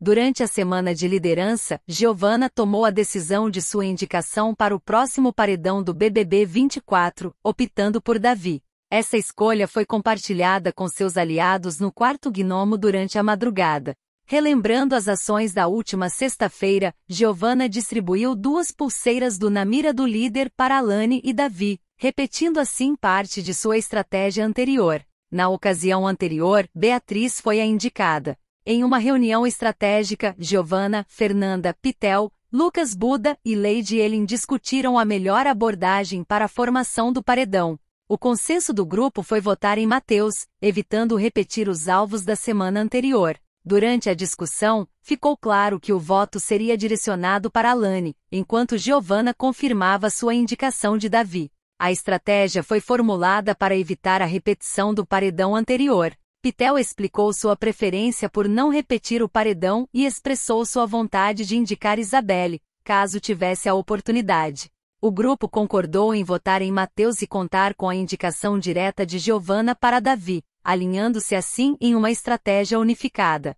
Durante a semana de liderança, Giovanna tomou a decisão de sua indicação para o próximo paredão do BBB 24, optando por Davi. Essa escolha foi compartilhada com seus aliados no quarto gnomo durante a madrugada. Relembrando as ações da última sexta-feira, Giovanna distribuiu duas pulseiras do Namira do líder para Alane e Davi, repetindo assim parte de sua estratégia anterior. Na ocasião anterior, Beatriz foi a indicada. Em uma reunião estratégica, Giovanna, Fernanda, Pitel, Lucas Buda e Lady Elin discutiram a melhor abordagem para a formação do paredão. O consenso do grupo foi votar em Mateus, evitando repetir os alvos da semana anterior. Durante a discussão, ficou claro que o voto seria direcionado para Alane, enquanto Giovanna confirmava sua indicação de Davi. A estratégia foi formulada para evitar a repetição do paredão anterior. Pitel explicou sua preferência por não repetir o paredão e expressou sua vontade de indicar Isabelle, caso tivesse a oportunidade. O grupo concordou em votar em Mateus e contar com a indicação direta de Giovanna para Davi, alinhando-se assim em uma estratégia unificada.